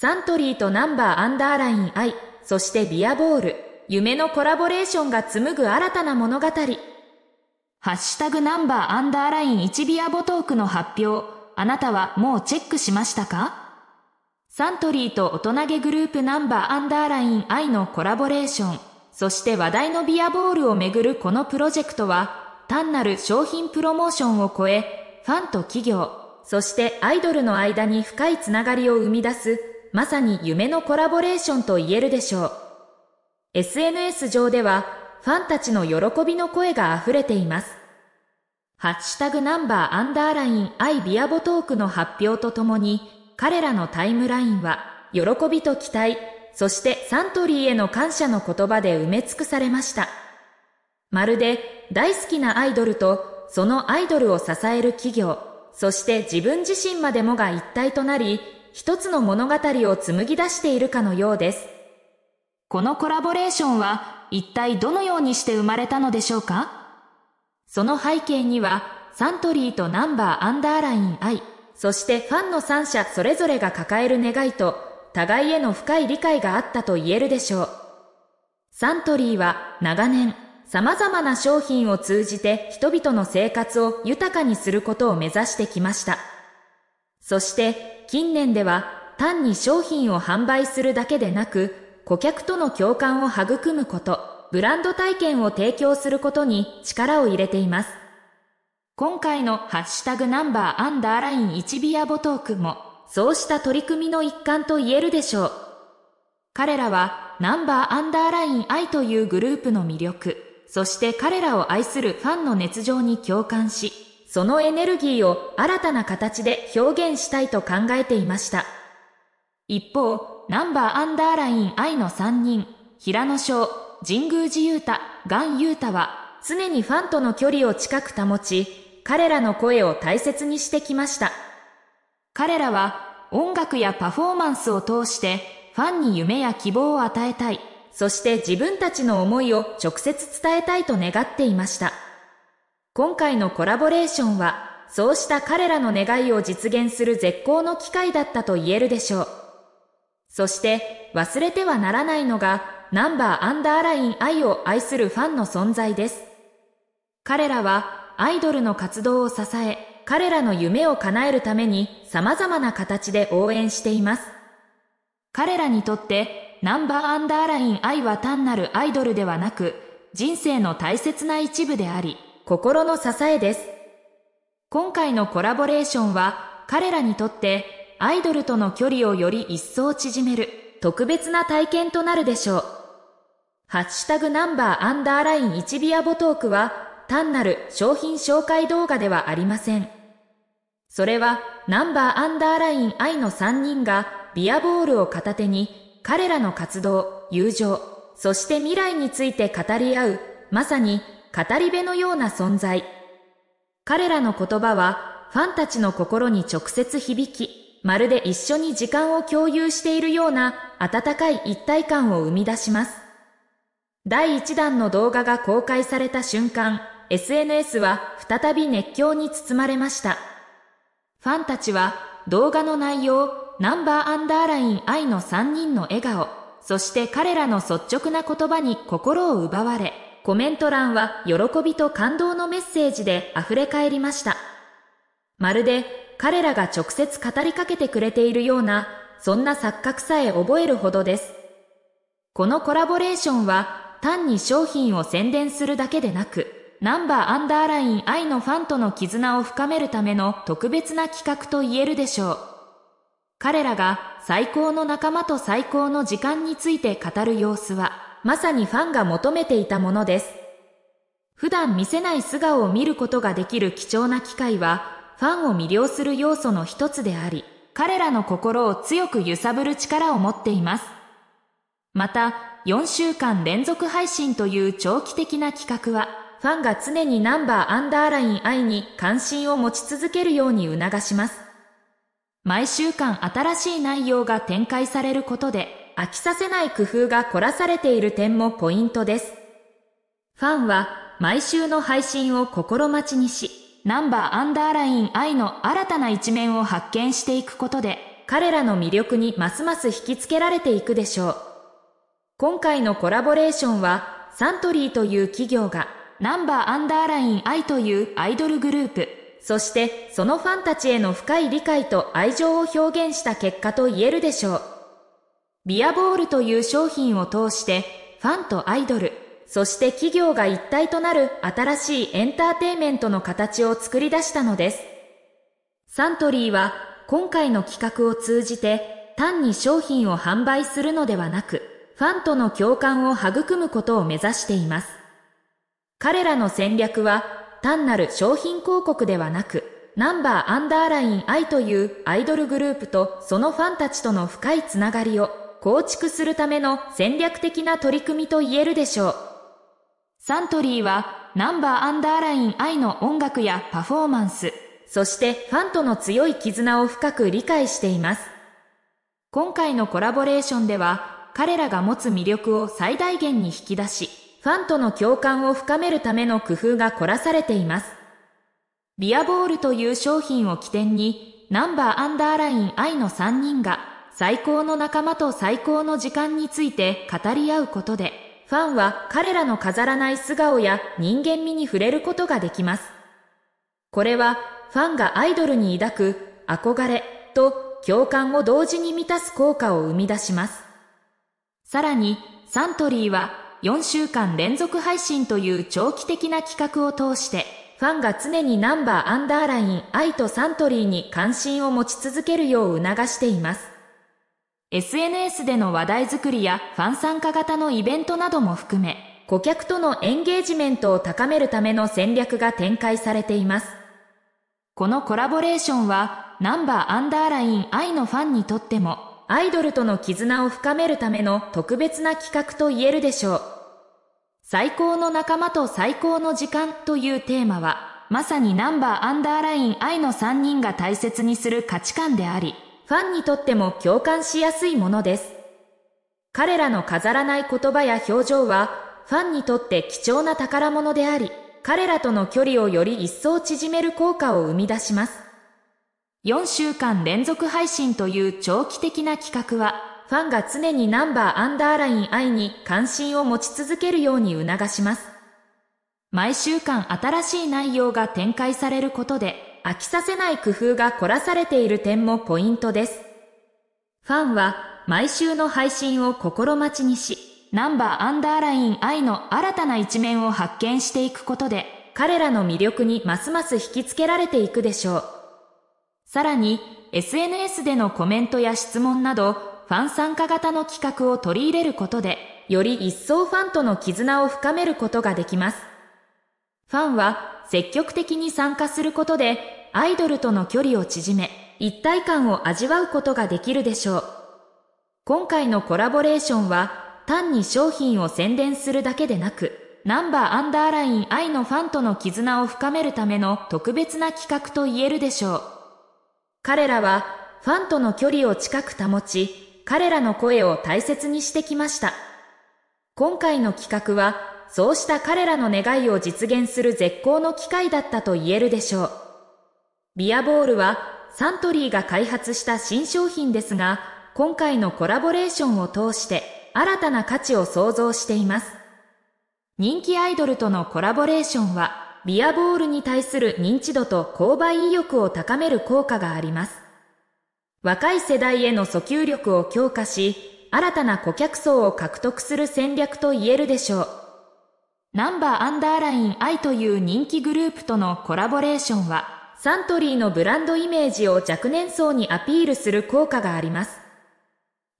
サントリーとナンバーアンダーライン I、そしてビアボール、夢のコラボレーションが紡ぐ新たな物語。ハッシュタグナンバーアンダーライン1ビアボトークの発表、あなたはもうチェックしましたかサントリーと大人げグループナンバーアンダーライン I のコラボレーション、そして話題のビアボールをめぐるこのプロジェクトは、単なる商品プロモーションを超え、ファンと企業、そしてアイドルの間に深いつながりを生み出すまさに夢のコラボレーションと言えるでしょう。SNS 上では、ファンたちの喜びの声が溢れています。ハッシュタグナンバーアンダーラインアイビアボトークの発表とともに、彼らのタイムラインは、喜びと期待、そしてサントリーへの感謝の言葉で埋め尽くされました。まるで、大好きなアイドルと、そのアイドルを支える企業、そして自分自身までもが一体となり、一つの物語を紡ぎ出しているかのようです。このコラボレーションは一体どのようにして生まれたのでしょうかその背景にはサントリーとナンバーアンダーライン I、そしてファンの3社それぞれが抱える願いと互いへの深い理解があったと言えるでしょう。サントリーは長年様々な商品を通じて人々の生活を豊かにすることを目指してきました。そして近年では単に商品を販売するだけでなく、顧客との共感を育むこと、ブランド体験を提供することに力を入れています。今回のハッシュタグナンバーアンダーライン1ビアボトークも、そうした取り組みの一環と言えるでしょう。彼らはナンバーアンダーライン愛というグループの魅力、そして彼らを愛するファンの熱情に共感し、そのエネルギーを新たな形で表現したいと考えていました。一方、ナンバーアンダーライン I の3人、平野翔、神宮寺勇太、岩雄太は、常にファンとの距離を近く保ち、彼らの声を大切にしてきました。彼らは、音楽やパフォーマンスを通して、ファンに夢や希望を与えたい、そして自分たちの思いを直接伝えたいと願っていました。今回のコラボレーションは、そうした彼らの願いを実現する絶好の機会だったと言えるでしょう。そして忘れてはならないのがナンバーアンダーライン愛を愛するファンの存在です。彼らはアイドルの活動を支え、彼らの夢を叶えるために様々な形で応援しています。彼らにとってナンバーアンダーライン愛は単なるアイドルではなく人生の大切な一部であり、心の支えです。今回のコラボレーションは彼らにとってアイドルとの距離をより一層縮める特別な体験となるでしょう。ハッシュタグナンバーアンダーライン1ビアボトークは単なる商品紹介動画ではありません。それはナンバーアンダーライン愛の3人がビアボールを片手に彼らの活動、友情、そして未来について語り合うまさに語り部のような存在。彼らの言葉はファンたちの心に直接響き、まるで一緒に時間を共有しているような温かい一体感を生み出します。第1弾の動画が公開された瞬間、SNS は再び熱狂に包まれました。ファンたちは動画の内容、ナンバーアンダーライン I の3人の笑顔、そして彼らの率直な言葉に心を奪われ、コメント欄は喜びと感動のメッセージで溢れ返りました。まるで彼らが直接語りかけてくれているような、そんな錯覚さえ覚えるほどです。このコラボレーションは単に商品を宣伝するだけでなく、ナンバーアンダーライン愛のファンとの絆を深めるための特別な企画と言えるでしょう。彼らが最高の仲間と最高の時間について語る様子は、まさにファンが求めていたものです。普段見せない素顔を見ることができる貴重な機会は、ファンを魅了する要素の一つであり、彼らの心を強く揺さぶる力を持っています。また、4週間連続配信という長期的な企画は、ファンが常にナンバーアンダーライン愛に関心を持ち続けるように促します。毎週間新しい内容が展開されることで、飽きさせない工夫が凝らされている点もポイントです。ファンは毎週の配信を心待ちにし、ナンバーアンダーライン I の新たな一面を発見していくことで、彼らの魅力にますます引きつけられていくでしょう。今回のコラボレーションは、サントリーという企業が、ナンバーアンダーライン I というアイドルグループ、そしてそのファンたちへの深い理解と愛情を表現した結果と言えるでしょう。ビアボールという商品を通して、ファンとアイドル、そして企業が一体となる新しいエンターテイメントの形を作り出したのです。サントリーは今回の企画を通じて単に商品を販売するのではなく、ファンとの共感を育むことを目指しています。彼らの戦略は単なる商品広告ではなく、ナンバーアンダーライン I というアイドルグループとそのファンたちとの深いつながりを構築するための戦略的な取り組みと言えるでしょう。サントリーはナンバーアンダーライン愛の音楽やパフォーマンス、そしてファンとの強い絆を深く理解しています。今回のコラボレーションでは彼らが持つ魅力を最大限に引き出し、ファンとの共感を深めるための工夫が凝らされています。ビアボールという商品を起点にナンバーアンダーライン愛の3人が最高の仲間と最高の時間について語り合うことで、ファンは彼らの飾らない素顔や人間味に触れることができます。これはファンがアイドルに抱く憧れと共感を同時に満たす効果を生み出します。さらにサントリーは4週間連続配信という長期的な企画を通して、ファンが常にナンバーアンダーライン愛とサントリーに関心を持ち続けるよう促しています。SNS での話題作りやファン参加型のイベントなども含め、顧客とのエンゲージメントを高めるための戦略が展開されています。このコラボレーションは、ナンバーアンダーライン愛のファンにとっても、アイドルとの絆を深めるための特別な企画と言えるでしょう。最高の仲間と最高の時間というテーマは、まさにナンバーアンダーライン愛の3人が大切にする価値観であり、ファンにとっても共感しやすいものです。彼らの飾らない言葉や表情は、ファンにとって貴重な宝物であり、彼らとの距離をより一層縮める効果を生み出します。4週間連続配信という長期的な企画は、ファンが常にナンバーアンダーライン愛に関心を持ち続けるように促します。毎週間新しい内容が展開されることで、飽きさせない工夫が凝らされている点もポイントです。ファンは毎週の配信を心待ちにし、ナンバーアンダーライン I の新たな一面を発見していくことで、彼らの魅力にますます引きつけられていくでしょう。さらに、SNS でのコメントや質問など、ファン参加型の企画を取り入れることで、より一層ファンとの絆を深めることができます。ファンは積極的に参加することでアイドルとの距離を縮め一体感を味わうことができるでしょう。今回のコラボレーションは単に商品を宣伝するだけでなくナンバーアンダーライン I のファンとの絆を深めるための特別な企画と言えるでしょう。彼らはファンとの距離を近く保ち、彼らの声を大切にしてきました。今回の企画はそうした彼らの願いを実現する絶好の機会だったと言えるでしょう。ビアボールはサントリーが開発した新商品ですが、今回のコラボレーションを通して新たな価値を創造しています。人気アイドルとのコラボレーションは、ビアボールに対する認知度と購買意欲を高める効果があります。若い世代への訴求力を強化し、新たな顧客層を獲得する戦略と言えるでしょう。ナンバーアンダーライン I という人気グループとのコラボレーションは、サントリーのブランドイメージを若年層にアピールする効果があります。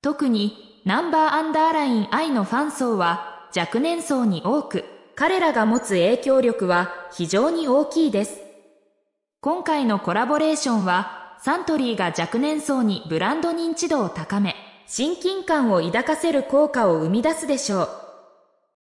特に、ナンバーアンダーライン I のファン層は若年層に多く、彼らが持つ影響力は非常に大きいです。今回のコラボレーションは、サントリーが若年層にブランド認知度を高め、親近感を抱かせる効果を生み出すでしょう。